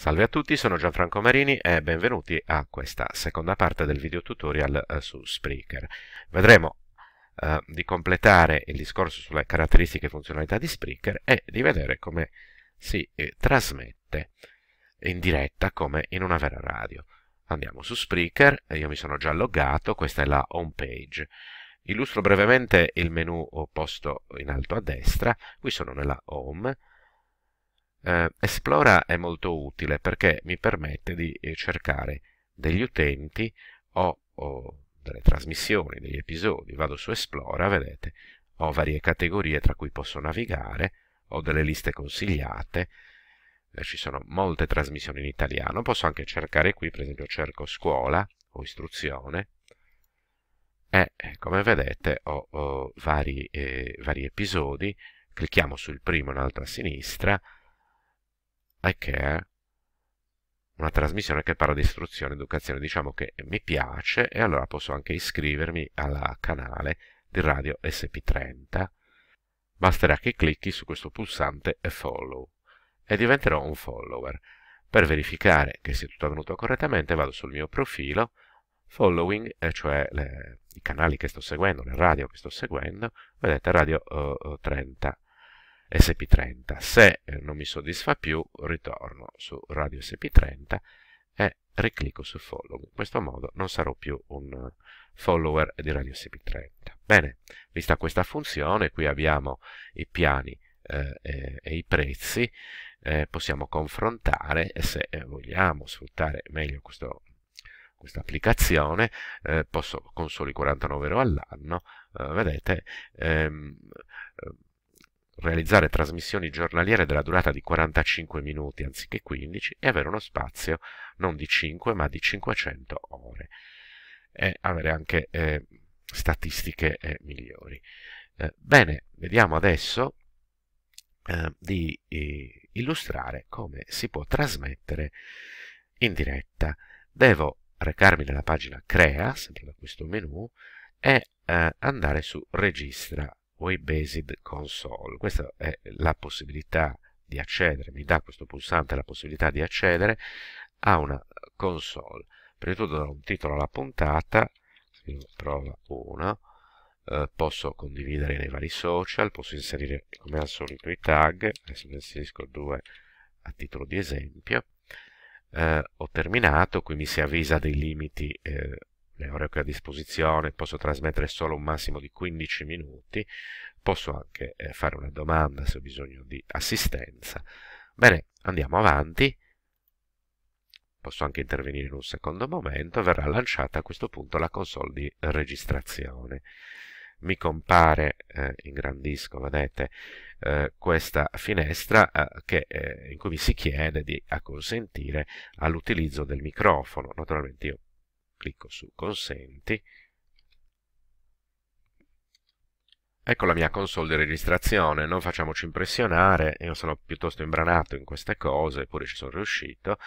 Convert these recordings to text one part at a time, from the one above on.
Salve a tutti, sono Gianfranco Marini e benvenuti a questa seconda parte del video tutorial eh, su Spreaker. Vedremo eh, di completare il discorso sulle caratteristiche e funzionalità di Spreaker e di vedere come si eh, trasmette in diretta come in una vera radio. Andiamo su Spreaker, eh, io mi sono già loggato, questa è la home page. Illustro brevemente il menu posto in alto a destra, qui sono nella home, eh, Esplora è molto utile perché mi permette di eh, cercare degli utenti o, o, delle trasmissioni, degli episodi. Vado su Esplora, vedete, ho varie categorie tra cui posso navigare, ho delle liste consigliate, eh, ci sono molte trasmissioni in italiano, posso anche cercare qui, per esempio cerco scuola o istruzione, e eh, come vedete ho, ho vari, eh, vari episodi, clicchiamo sul primo in alto a sinistra, i Care, una trasmissione che parla di istruzione ed educazione. Diciamo che mi piace e allora posso anche iscrivermi al canale di Radio SP30. Basterà che clicchi su questo pulsante e follow e diventerò un follower. Per verificare che sia tutto avvenuto correttamente vado sul mio profilo following, cioè le, i canali che sto seguendo, le radio che sto seguendo, vedete Radio eh, 30 SP30. Se eh, non mi soddisfa più, ritorno su Radio SP30 e riclicco su Follow. In questo modo non sarò più un follower di Radio SP30. Bene, vista questa funzione, qui abbiamo i piani eh, e, e, i prezzi, eh, possiamo confrontare e se eh, vogliamo sfruttare meglio questo questa applicazione, eh, posso, con soli 49 euro all'anno, eh, vedete, ehm, realizzare trasmissioni giornaliere della durata di 45 minuti anziché 15 e avere uno spazio non di 5 ma di 500 ore e avere anche eh, statistiche eh, migliori. Eh, bene, vediamo adesso eh, di eh, illustrare come si può trasmettere in diretta. Devo recarmi nella pagina Crea, sempre da questo menu, e eh, andare su Registra Web-Based Console. Questa è la possibilità di accedere, mi dà questo pulsante la possibilità di accedere a una console. Prima di tutto darò un titolo alla puntata, prova 1, eh, posso condividere nei vari social, posso inserire come al solito i tag, adesso inserisco due a titolo di esempio. Eh, ho terminato, qui mi si avvisa dei limiti eh, le ore che ho a disposizione, posso trasmettere solo un massimo di 15 minuti, posso anche eh, fare una domanda se ho bisogno di assistenza. Bene, andiamo avanti. Posso anche intervenire in un secondo momento, verrà lanciata a questo punto la console di registrazione. Mi compare, eh, ingrandisco, vedete, eh, questa finestra eh, che, eh, in cui mi si chiede di acconsentire all'utilizzo del microfono. Naturalmente io clicco su consenti ecco la mia console di registrazione non facciamoci impressionare io sono piuttosto imbranato in queste cose eppure ci sono riuscito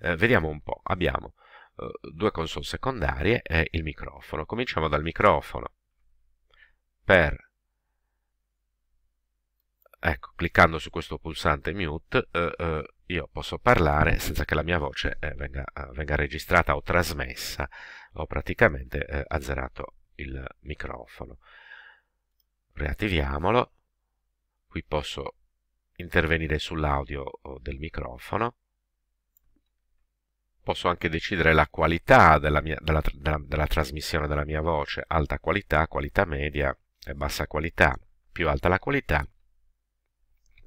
eh, vediamo un po' abbiamo eh, due console secondarie e il microfono cominciamo dal microfono per Ecco, cliccando su questo pulsante mute eh, eh, io posso parlare senza che la mia voce eh, venga, eh, venga, registrata o trasmessa. Ho praticamente eh, azzerato il microfono. Riattiviamolo. Qui posso intervenire sull'audio oh, del microfono. Posso anche decidere la qualità della, mia, della, della, della trasmissione della mia voce, alta qualità, qualità media e bassa qualità. Più alta la qualità,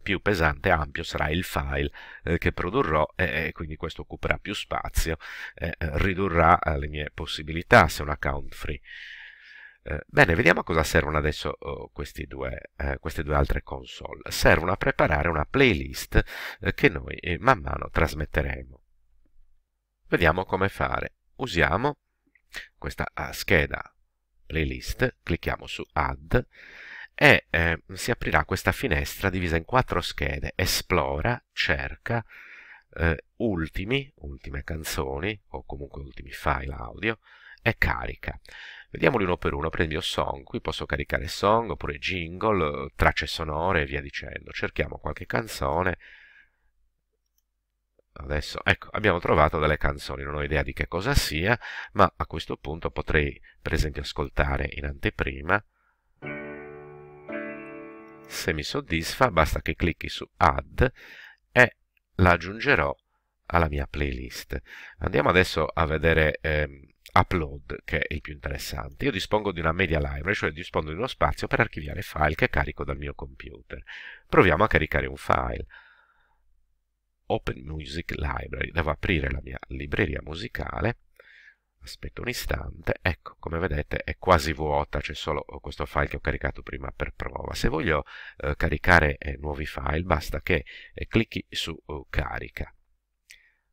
più pesante e ampio sarà il file eh, che produrrò e quindi questo occuperà più spazio, e eh, eh, ridurrà le mie possibilità se è un account free. bene, vediamo a cosa servono adesso oh, due, queste due altre console. Servono a preparare una playlist che noi man mano trasmetteremo. Vediamo come fare. Usiamo questa scheda playlist, clicchiamo su Add, e eh, si aprirà questa finestra divisa in quattro schede, esplora, cerca, eh, ultimi, ultime canzoni o comunque ultimi file audio e carica. Vediamoli uno per uno, per esempio song, qui posso caricare song oppure jingle, tracce sonore e via dicendo. Cerchiamo qualche canzone, adesso ecco abbiamo trovato delle canzoni non ho idea di che cosa sia ma a questo punto potrei per esempio ascoltare in anteprima se mi soddisfa basta che clicchi su Add e la aggiungerò alla mia playlist. Andiamo adesso a vedere ehm, Upload, che è il più interessante. Io dispongo di una media library, cioè dispongo di uno spazio per archiviare file che carico dal mio computer. Proviamo a caricare un file. Open Music Library, devo aprire la mia libreria musicale aspetto un istante, ecco come vedete è quasi vuota, c'è solo questo file che ho caricato prima per prova. Se voglio eh, caricare eh, nuovi file basta che eh, clicchi su uh, carica,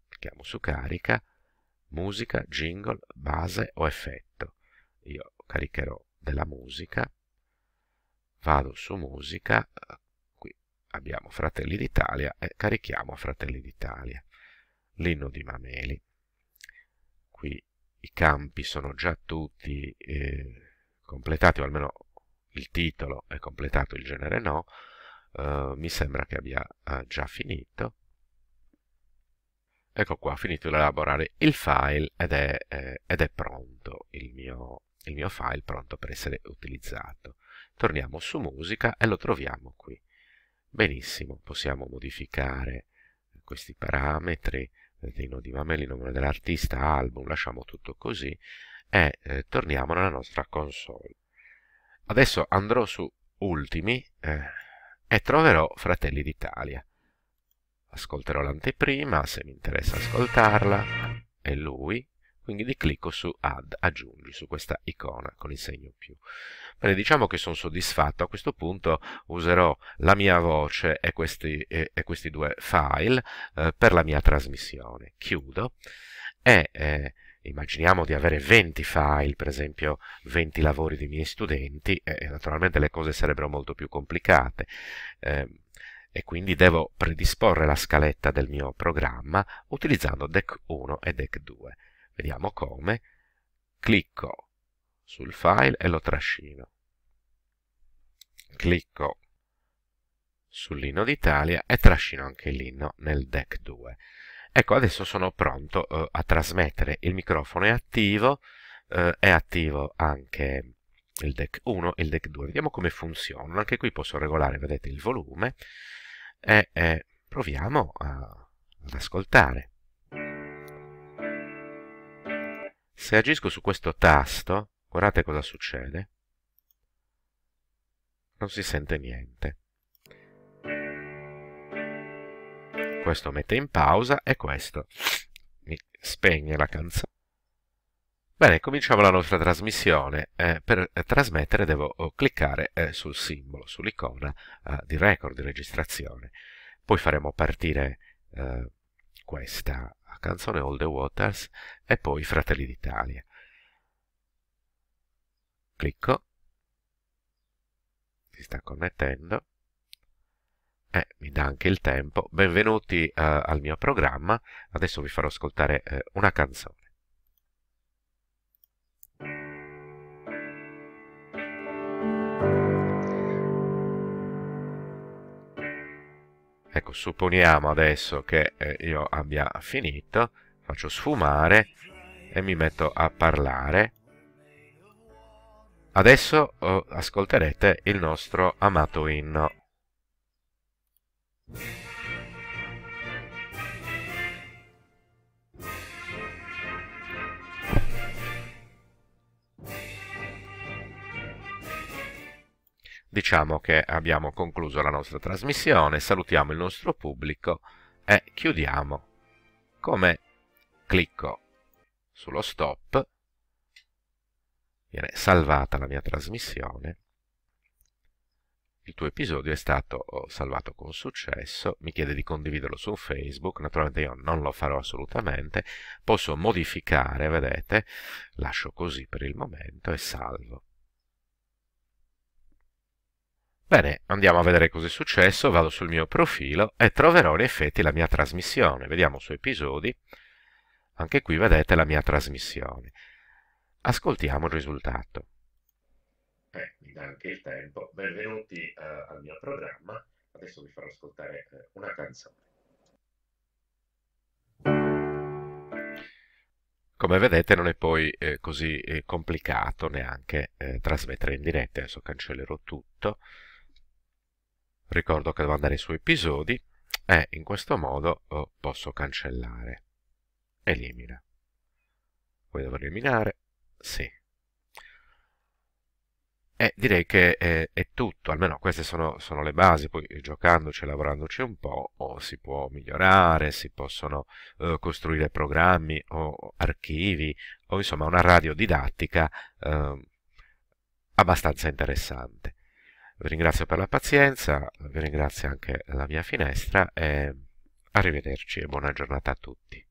clicchiamo su carica, musica, jingle, base o effetto. Io caricherò della musica, vado su musica, qui abbiamo Fratelli d'Italia e carichiamo Fratelli d'Italia, l'inno di Mameli. Qui i campi sono già tutti eh, completati, o almeno il titolo è completato, il genere no, eh, mi sembra che abbia già finito. Ecco qua, ho finito di elaborare il file ed è, eh, ed è pronto il mio, il mio file, pronto per essere utilizzato. Torniamo su musica e lo troviamo qui. Benissimo, possiamo modificare questi parametri, Dino Di Mamelli, nome dell'artista, album, lasciamo tutto così e eh, torniamo nella nostra console. Adesso andrò su Ultimi eh, e troverò Fratelli d'Italia. Ascolterò l'anteprima, se mi interessa ascoltarla, è lui, quindi di clicco su add aggiungi su questa icona con il segno più Bene, diciamo che sono soddisfatto a questo punto userò la mia voce e questi, e, e questi due file eh, per la mia trasmissione chiudo e eh, immaginiamo di avere 20 file, per esempio 20 lavori dei miei studenti, e naturalmente le cose sarebbero molto più complicate, ehm, e quindi devo predisporre la scaletta del mio programma utilizzando DEC 1 e DEC 2 vediamo come, clicco sul file e lo trascino. Clicco sull'inno d'Italia e trascino anche l'inno nel deck 2. Ecco, adesso sono pronto eh, a trasmettere, il microfono è attivo, eh, è attivo anche il deck 1 e il deck 2. Vediamo come funzionano, anche qui posso regolare, vedete, il volume e eh, proviamo a, ad ascoltare. se agisco su questo tasto guardate cosa succede non si sente niente questo mette in pausa e questo mi spegne la canzone Bene, cominciamo la nostra trasmissione. Eh, per eh, trasmettere devo oh, cliccare eh, sul simbolo, sull'icona eh, di record di registrazione. Poi faremo partire eh, questa canzone All the Waters e poi Fratelli d'Italia. Clicco, si sta connettendo e mi dà anche il tempo. Benvenuti eh, al mio programma, adesso vi farò ascoltare eh, una canzone. Ecco, supponiamo adesso che eh, io abbia finito, faccio sfumare e mi metto a parlare. Adesso oh, ascolterete il nostro amato inno. diciamo che abbiamo concluso la nostra trasmissione, salutiamo il nostro pubblico e chiudiamo. Come clicco sullo stop, viene salvata la mia trasmissione, il tuo episodio è stato oh, salvato con successo, mi chiede di condividerlo su Facebook, naturalmente io non lo farò assolutamente, posso modificare, vedete, lascio così per il momento e salvo. Bene, andiamo a vedere cosa è successo, vado sul mio profilo e troverò in effetti la mia trasmissione. Vediamo su episodi, anche qui vedete la mia trasmissione. Ascoltiamo il risultato. Eh, mi dà anche il tempo. Benvenuti uh, al mio programma. Adesso vi farò ascoltare uh, una canzone. Come vedete non è poi eh, così eh, complicato neanche eh, trasmettere in diretta, adesso cancellerò tutto ricordo che devo andare su episodi e eh, in questo modo oh, posso cancellare. Elimina. vuoi devo eliminare? Sì. E direi che è, eh, è tutto, almeno queste sono, sono, le basi, poi eh, giocandoci e lavorandoci un po' oh, si può migliorare, si possono eh, costruire programmi o archivi o insomma una radio didattica eh, abbastanza interessante. Vi ringrazio per la pazienza, vi ringrazio anche la mia finestra e arrivederci e buona giornata a tutti.